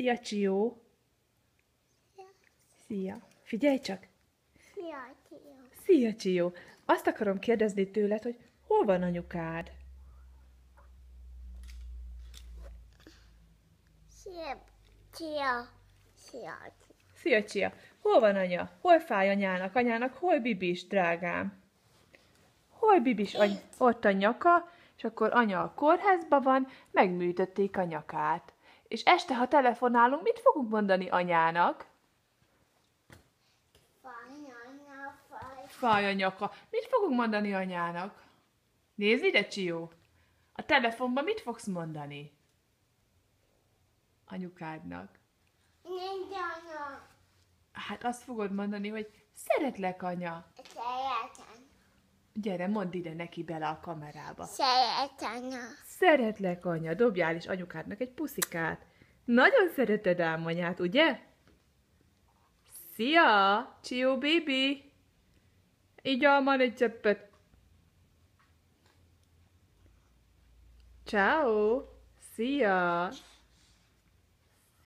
Szia, Csió! Szia. Figyelj csak! Szia, Csió! Szia, Csió! Azt akarom kérdezni tőled, hogy hol van anyukád? Szia, Csia! Szia, Csia! Hol van anya? Hol fáj anyának? Anyának hol bibis, drágám? Hol bibis? Any- ott a nyaka, és akkor anya a kórházban van, megműtötték a nyakát. És este, ha telefonálunk, mit fogunk mondani anyának? Fáj a nyaka. Mit fogunk mondani anyának? Nézd ide, Csió! A telefonban mit fogsz mondani? Anyukádnak. Nincs anya. Hát azt fogod mondani, hogy szeretlek, anya. Szeretlek. Gyere, mondd ide neki bele a kamerába. Szeret anya. Szeretlek, anya. Dobjál is anyukádnak egy puszikát. Nagyon szereted ám anyát, ugye? Szia, csió bébi! Így már egy cseppet. Ciao. Szia!